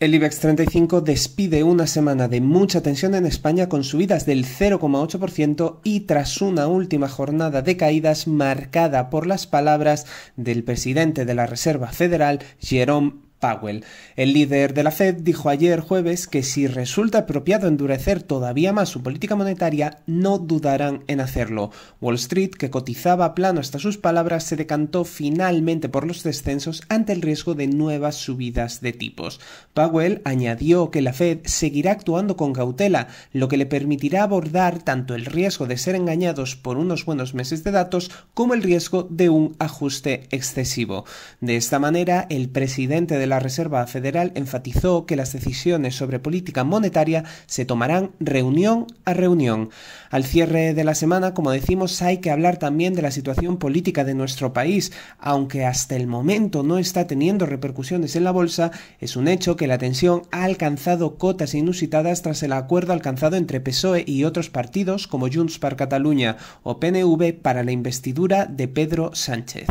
El IBEX 35 despide una semana de mucha tensión en España con subidas del 0,8% y tras una última jornada de caídas marcada por las palabras del presidente de la Reserva Federal, Jerome Powell. El líder de la Fed dijo ayer jueves que si resulta apropiado endurecer todavía más su política monetaria, no dudarán en hacerlo. Wall Street, que cotizaba plano hasta sus palabras, se decantó finalmente por los descensos ante el riesgo de nuevas subidas de tipos. Powell añadió que la Fed seguirá actuando con cautela, lo que le permitirá abordar tanto el riesgo de ser engañados por unos buenos meses de datos como el riesgo de un ajuste excesivo. De esta manera, el presidente de la Reserva Federal enfatizó que las decisiones sobre política monetaria se tomarán reunión a reunión. Al cierre de la semana, como decimos, hay que hablar también de la situación política de nuestro país. Aunque hasta el momento no está teniendo repercusiones en la bolsa, es un hecho que la tensión ha alcanzado cotas inusitadas tras el acuerdo alcanzado entre PSOE y otros partidos como Junts per Catalunya o PNV para la investidura de Pedro Sánchez.